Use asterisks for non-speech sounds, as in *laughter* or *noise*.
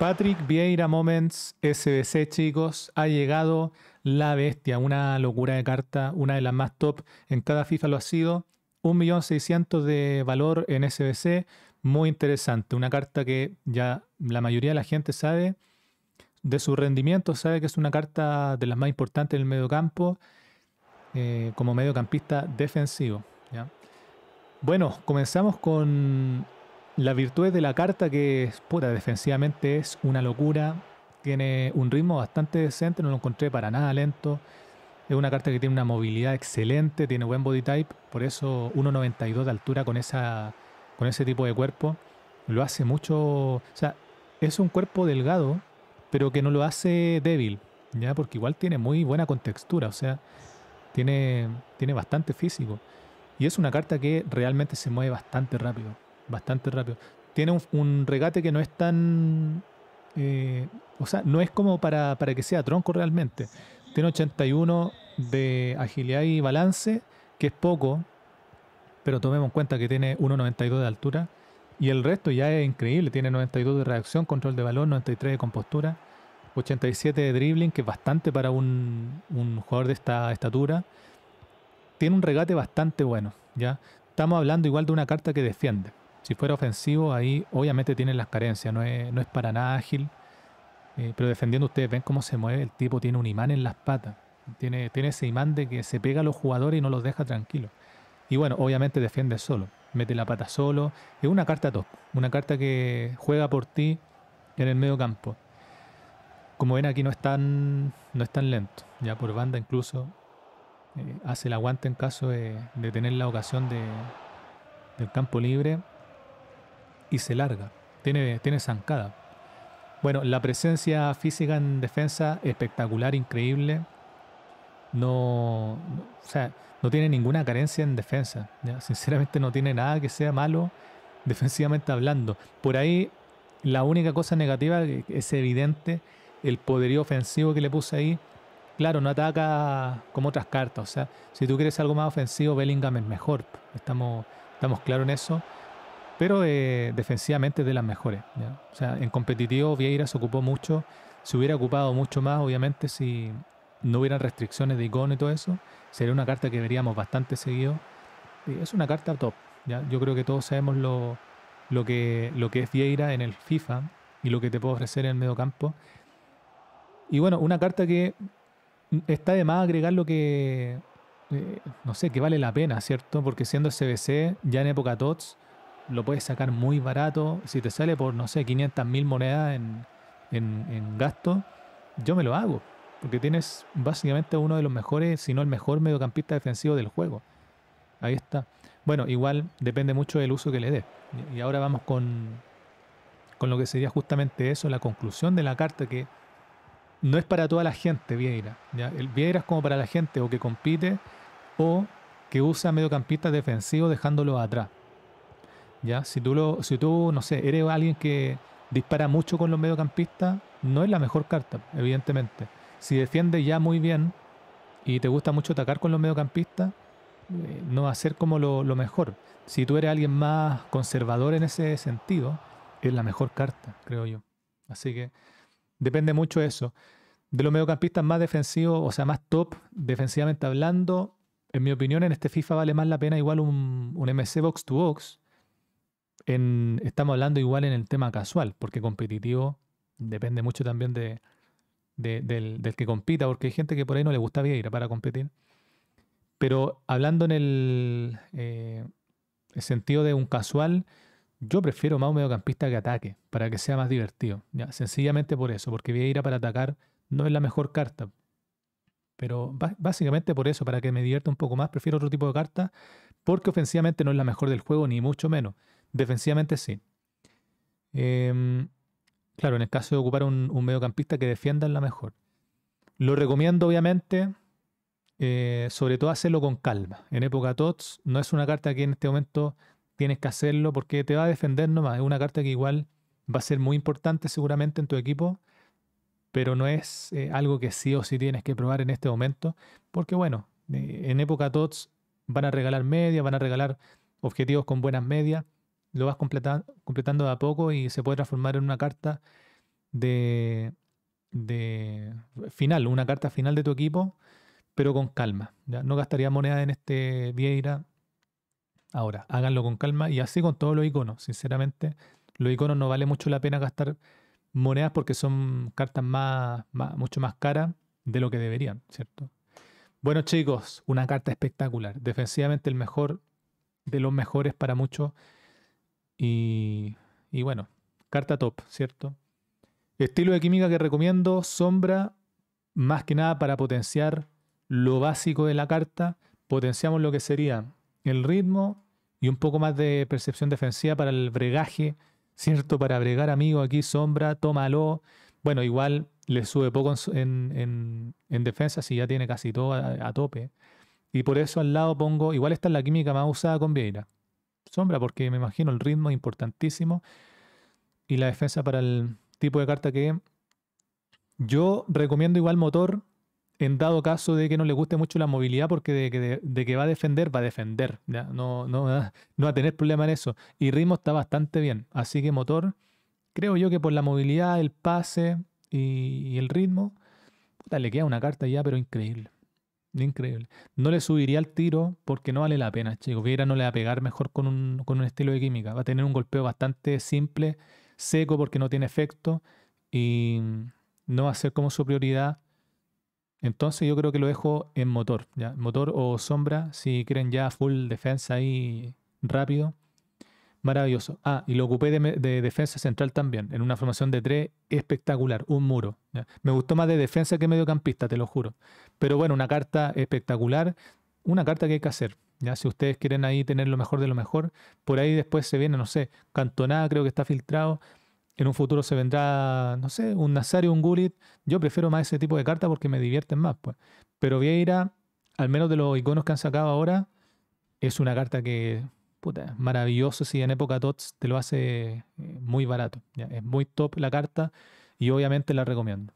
Patrick Vieira Moments SBC, chicos, ha llegado la bestia, una locura de carta, una de las más top en cada FIFA lo ha sido. 1.600.000 de valor en SBC, muy interesante. Una carta que ya la mayoría de la gente sabe de su rendimiento, sabe que es una carta de las más importantes del mediocampo eh, como mediocampista defensivo. Bueno, comenzamos con la virtud de la carta, que pura defensivamente es una locura. Tiene un ritmo bastante decente, no lo encontré para nada lento. Es una carta que tiene una movilidad excelente, tiene buen body type, por eso 1.92 de altura con, esa, con ese tipo de cuerpo. Lo hace mucho. O sea, es un cuerpo delgado, pero que no lo hace débil, ¿ya? Porque igual tiene muy buena contextura, o sea, tiene, tiene bastante físico. Y es una carta que realmente se mueve bastante rápido bastante rápido. Tiene un, regate que no es tan. Eh, o sea, no es como para, que sea tronco realmente. Tiene 81 de agilidad y balance, que es poco, pero tomemos en cuenta que tiene 1,92 de altura. Y el resto ya es increíble. Tiene 92 de reacción, control de balón, 93 de compostura, 87 de dribbling, que es bastante para un, un jugador de esta estatura. Tiene un regate bastante bueno, ¿ya? Estamos hablando igual de una carta que defiende. Si fuera ofensivo, ahí obviamente tienen las carencias, no es, no para nada ágil. Eh, pero defendiendo ustedes ven cómo se mueve, el tipo tiene un imán en las patas. Tiene, tiene ese imán de que se pega a los jugadores y no los deja tranquilos. Y bueno, obviamente defiende solo, mete la pata solo. Es una carta top, una carta que juega por ti en el medio campo. Como ven aquí no es tan, no es tan lento, ya por banda incluso eh, hace el aguante en caso de, tener la ocasión del campo libre y se larga. Tiene, tiene zancada. Bueno, la presencia física en defensa espectacular, increíble. No, sea, no tiene ninguna carencia en defensa. Sinceramente no tiene nada que sea malo defensivamente hablando. Por ahí la única cosa negativa es evidente el poderío ofensivo que le puse ahí. Claro, no ataca como otras cartas. O sea, si tú quieres algo más ofensivo, Bellingham es mejor. Estamos, estamos claros en eso pero eh, defensivamente es de las mejores. O sea, en competitivo Vieira se ocupó mucho, se hubiera ocupado mucho más, obviamente, si no hubieran restricciones de icono y todo eso, sería una carta que veríamos bastante seguido. es una carta top. ¿ya? Yo creo que todos sabemos lo, que, lo que es Vieira en el FIFA y lo que te puede ofrecer en el campo. Y bueno, una carta que está de más agregar lo que, eh, no sé, que vale la pena, ¿cierto? Porque siendo CBC, ya en época TOTS, lo puedes sacar muy barato. Si te sale por, no sé, 500 mil monedas en, gasto, yo me lo hago. Porque tienes básicamente uno de los mejores, si no el mejor mediocampista defensivo del juego. Ahí está. Bueno, igual depende mucho del uso que le dé. Y ahora vamos con, con lo que sería justamente eso, la conclusión de la carta que no es para toda la gente Vieira. Vieira es como para la gente o que compite o que usa mediocampista defensivo dejándolo atrás. Si tú, si tú, no sé, eres alguien que dispara mucho con los mediocampistas, no es la mejor carta, evidentemente. Si defiendes ya muy bien y te gusta mucho atacar con los mediocampistas, eh, no va a ser como lo, mejor. Si tú eres alguien más conservador en ese sentido, es la mejor carta, creo yo. Así que depende mucho de eso. De los mediocampistas más defensivos, o sea, más top, defensivamente hablando, en mi opinión, en este FIFA vale más la pena igual un, un MC box to box, estamos hablando igual en el tema casual, porque competitivo depende mucho también de, del, que compita, porque hay gente que por ahí no le gusta Vieira para competir. Pero hablando en el, eh, sentido de un casual, yo prefiero más un mediocampista que ataque, para que sea más divertido. Sencillamente por eso, porque Vieira para atacar no es la mejor carta. Pero básicamente por eso, para que me divierta un poco más, prefiero otro tipo de carta, porque ofensivamente no es la mejor del juego, ni mucho menos. Defensivamente sí. Em, claro, en el caso de ocupar un, mediocampista que defienda es la mejor. Lo recomiendo, obviamente, eh, sobre todo hacerlo con calma. En época TOTS no es una carta que en este momento tienes que hacerlo porque te va a defender nomás. Es una carta que igual va a ser muy importante seguramente en tu equipo, pero no es eh, algo que sí o sí tienes que probar en este momento, porque bueno, eh, en época TOTS van a regalar media, van a regalar objetivos con buenas medias, lo vas completando de a poco y se puede transformar en una carta de, de final, una carta final de tu equipo, pero con calma. ¿ya? No gastaría moneda en este Vieira. Ahora, háganlo con calma y así con todos los iconos. Sinceramente, los iconos no vale mucho la pena gastar monedas porque son cartas más, mucho más caras de lo que deberían, ¿cierto? Bueno chicos, una carta espectacular. Defensivamente el mejor de los mejores para muchos y, bueno, carta top, ¿cierto? Estilo de química que recomiendo, sombra, más que nada para potenciar lo básico de la carta, potenciamos lo que sería el ritmo y un poco más de percepción defensiva para el bregaje, ¿cierto? Para bregar, amigo, aquí sombra, tómalo. Bueno, igual le sube poco en, defensa si ya tiene casi todo a, tope. Y por eso al lado pongo, igual esta es la química más usada con Vieira sombra, porque me imagino el ritmo es importantísimo y la defensa para el tipo de carta que yo recomiendo igual motor en dado caso de que no le guste mucho la movilidad, porque de, que va a defender, va a defender. No, *laughs* no, va a tener problema en eso. Y ritmo está bastante bien. Así que motor, creo yo que por la movilidad, el pase y, el ritmo, le queda una carta ya, pero increíble. Increíble. No le subiría el tiro porque no vale la pena, chicos. Viera no le va a pegar mejor con un, con un estilo de química. Va a tener un golpeo bastante simple, seco porque no tiene efecto y no va a ser como su prioridad. Entonces yo creo que lo dejo en motor, ¿ya? motor o sombra, si quieren ya full defensa ahí rápido. Maravilloso. Ah, y lo ocupé de, defensa central también, en una formación de tres espectacular, un muro. Me gustó más de defensa que mediocampista, te lo juro. Pero bueno, una carta espectacular, una carta que hay que hacer. ¿ya? Si ustedes quieren ahí tener lo mejor de lo mejor, por ahí después se viene, no sé, Cantoná creo que está filtrado. En un futuro se vendrá, no sé, un Nazario, un Gullit. Yo prefiero más ese tipo de carta porque me divierten más. pues. Pero Vieira, al menos de los iconos que han sacado ahora, es una carta que maravilloso si en época TOTS te lo hace eh, muy barato. Es muy top la carta y obviamente la recomiendo.